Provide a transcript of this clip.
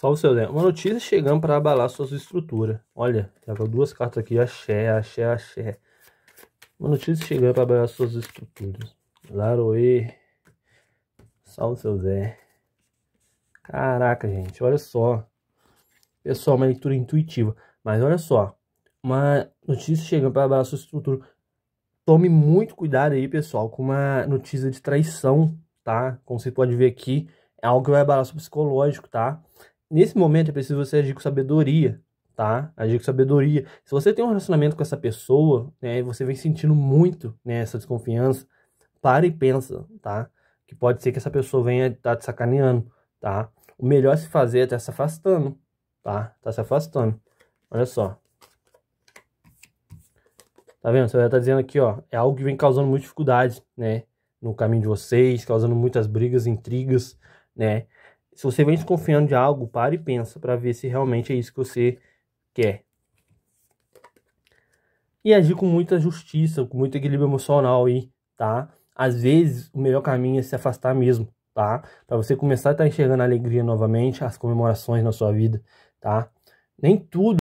Salve seu Zé. Uma notícia chegando para abalar suas estruturas. Olha, tava duas cartas aqui, axé, axé, axé. Uma notícia chegando para abalar suas estruturas. Laroê. Salve seu Zé. Caraca, gente, olha só. Pessoal, uma leitura intuitiva. Mas olha só. Uma notícia chegando para abalar sua estrutura. Tome muito cuidado aí, pessoal, com uma notícia de traição, tá? Como você pode ver aqui, é algo que vai abalar seu psicológico, tá? nesse momento é preciso você agir com sabedoria, tá? Agir com sabedoria. Se você tem um relacionamento com essa pessoa, né, e você vem sentindo muito né, essa desconfiança, para e pensa, tá? Que pode ser que essa pessoa venha estar tá te sacaneando, tá? O melhor se fazer é estar tá se afastando, tá? Tá se afastando. Olha só. Tá vendo? Você vai tá estar dizendo aqui, ó, é algo que vem causando muita dificuldade, né? No caminho de vocês, causando muitas brigas, intrigas, né? Se você vem desconfiando de algo, pare e pensa para ver se realmente é isso que você quer. E agir com muita justiça, com muito equilíbrio emocional aí, tá? Às vezes, o melhor caminho é se afastar mesmo, tá? Para você começar a estar tá enxergando a alegria novamente, as comemorações na sua vida, tá? Nem tudo